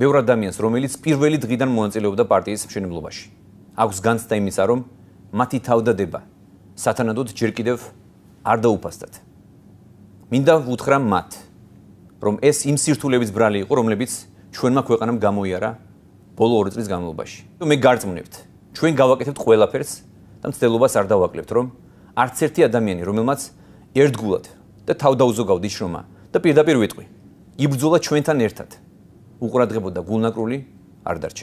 ბევრ ადამიანს, რომელიც პირველი დღიდან მონაწილეობდა პარტიის მშენებლობაში. აქვს განცდა იმისა, რომ მათი თავდადება სათანადოდ ჯერ კიდევ არ დაუფასდათ. მინდა ვუთხრა მათ, რომ ეს იმ სირთულების ბრალი იყო, რომლებიც ჩვენმა ქვეყანამ გამოიარა ბოლო 2 წლის განმავლობაში. მე გარწმუნებთ, ჩვენ გავაკეთებთ ყველაფერს და მცდელობას არ დავაკლებთ, რომ არც ერთი ადამიანი, რომელმაც ერთგულად და თავდაუზოგავდ ის შრომა და პირდაპირ ვიტყვი, იბრძოლა ჩვენთან ერთად. უყურადღებოდა გულნაკრული არ დარჩა